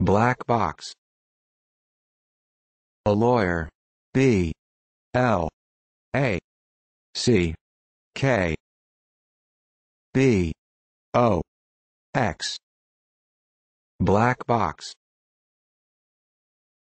Black box. A lawyer. B. L. A. C. K. B. O. X. Black box.